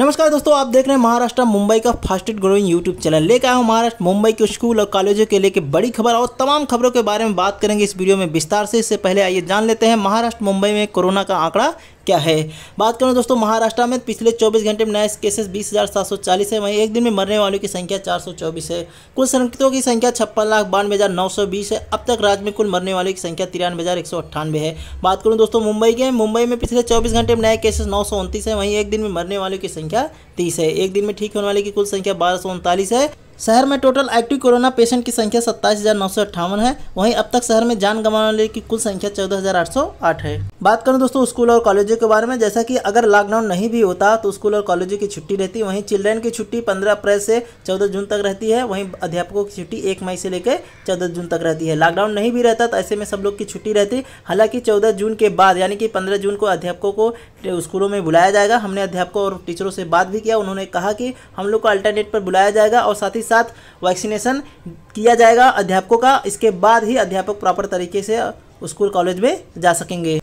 नमस्कार दोस्तों आप देख रहे हैं महाराष्ट्र मुंबई का फास्टेस्ट ग्रोइंग यूट्यूब चैनल लेकर आया हूँ महाराष्ट्र मुंबई के स्कूल और कॉलेजों के लेके बड़ी खबर और तमाम खबरों के बारे में बात करेंगे इस वीडियो में विस्तार से इससे पहले आइए जान लेते हैं महाराष्ट्र मुंबई में कोरोना का आंकड़ा क्या है बात करें दोस्तों महाराष्ट्र में पिछले 24 घंटे में नए केसेस 20,740 है वहीं एक दिन में मरने वालों की संख्या 424 है कुल संक्रमितों की संख्या छप्पन लाख बानवे हज़ार नौ सौ बीस है अब तक राज्य में कुल मरने वालों की संख्या तिरानवे हज़ार एक सौ अट्ठानवे है बात करूँ दोस्तों मुंबई के मुंबई में पिछले चौबीस घंटे में नए केसेस नौ सौ उनतीस है वहीं एक दिन में मरने वालों की संख्या तीस है एक दिन में ठीक होने वाले की कुल संख्या बारह सौ उनतालीस है शहर में टोटल एक्टिव कोरोना पेशेंट की संख्या सत्ताईस हज़ार नौ सौ अट्ठावन है वहीं अब तक शहर में जान गंवाने वाले की कुल संख्या चौदह हज़ार आठ सौ आठ है बात करूं दोस्तों स्कूल और कॉलेजों के बारे में जैसा कि अगर लॉकडाउन नहीं भी होता तो स्कूल और कॉलेजों की छुट्टी रहती वहीं चिल्ड्रेन की छुट्टी पंद्रह अप्रैल से चौदह जून तक रहती है वहीं अध्यापकों की छुट्टी एक मई से लेकर चौदह जून तक रहती है लॉकडाउन नहीं भी रहता तो ऐसे में सब लोग की छुट्टी रहती हालांकि चौदह जून के बाद यानी कि पंद्रह जून को अध्यापकों को स्कूलों में बुलाया जाएगा हमने अध्यापकों और टीचरों से बात भी किया उन्होंने कहा कि हम लोग को अल्टरनेट पर बुलाया जाएगा और साथ ही साथ वैक्सीनेशन किया जाएगा अध्यापकों का इसके बाद ही अध्यापक प्रॉपर तरीके से स्कूल कॉलेज में जा सकेंगे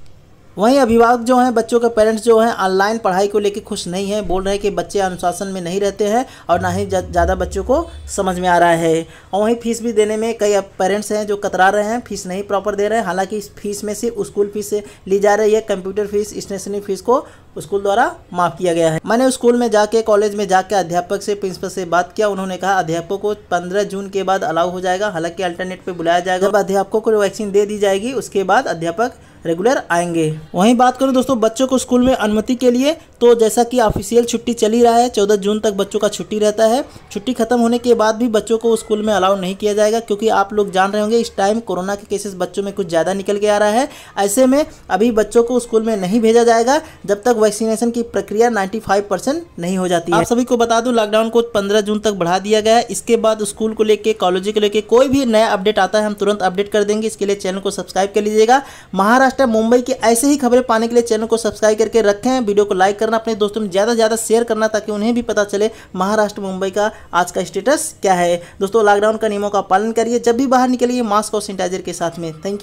वहीं अभिभावक जो हैं बच्चों के पेरेंट्स जो हैं ऑनलाइन पढ़ाई को लेकर खुश नहीं हैं बोल रहे हैं कि बच्चे अनुशासन में नहीं रहते हैं और ना ही ज़्यादा बच्चों को समझ में आ रहा है और वहीं फीस भी देने में कई पेरेंट्स हैं जो कतरा रहे हैं फीस नहीं प्रॉपर दे रहे हैं हालांकि इस फीस में से स्कूल फीस ली जा रही है कंप्यूटर फीस स्टेशनरी फीस को स्कूल द्वारा माफ़ किया गया है मैंने स्कूल में जाके कॉलेज में जाके अध्यापक से प्रिंसिपल से बात किया उन्होंने कहा अध्यापकों को पंद्रह जून के बाद अलाउ हो जाएगा हालांकि अल्टरनेट पे बुलाया जाएगा जब अध्यापकों को वैक्सीन दे दी जाएगी उसके बाद अध्यापक रेगुलर आएंगे वहीं बात करूं दोस्तों बच्चों को स्कूल में अनुमति के लिए तो जैसा कि ऑफिशियल छुट्टी चली रहा है 14 जून तक बच्चों का छुट्टी रहता है छुट्टी खत्म होने के बाद भी बच्चों को स्कूल में अलाउ नहीं किया जाएगा क्योंकि आप लोग जान रहे होंगे इस टाइम कोरोना के केसेस बच्चों में कुछ ज़्यादा निकल के आ रहा है ऐसे में अभी बच्चों को स्कूल में नहीं भेजा जाएगा जब तक वैक्सीनेशन की प्रक्रिया 95 परसेंट नहीं हो जाती है आप सभी को बता दूं लॉकडाउन को 15 जून तक बढ़ा दिया गया है इसके बाद स्कूल को लेकर कॉलेज को लेके कोई भी नया अपडेट आता है हम तुरंत अपडेट कर देंगे इसके लिए चैनल को सब्सक्राइब कर लीजिएगा महाराष्ट्र मुंबई की ऐसे ही खबरें पाने के लिए चैनल को सब्सक्राइब करके रखें वीडियो को लाइक करना अपने दोस्तों में ज़्यादा से ज़्यादा शेयर करना ताकि उन्हें भी पता चले महाराष्ट्र मुंबई का आज का स्टेटस क्या है दोस्तों लॉकडाउन का नियमों का पालन करिए जब भी बाहर निकलिए मास्क और सैनिटाइजर के साथ में थैंक यू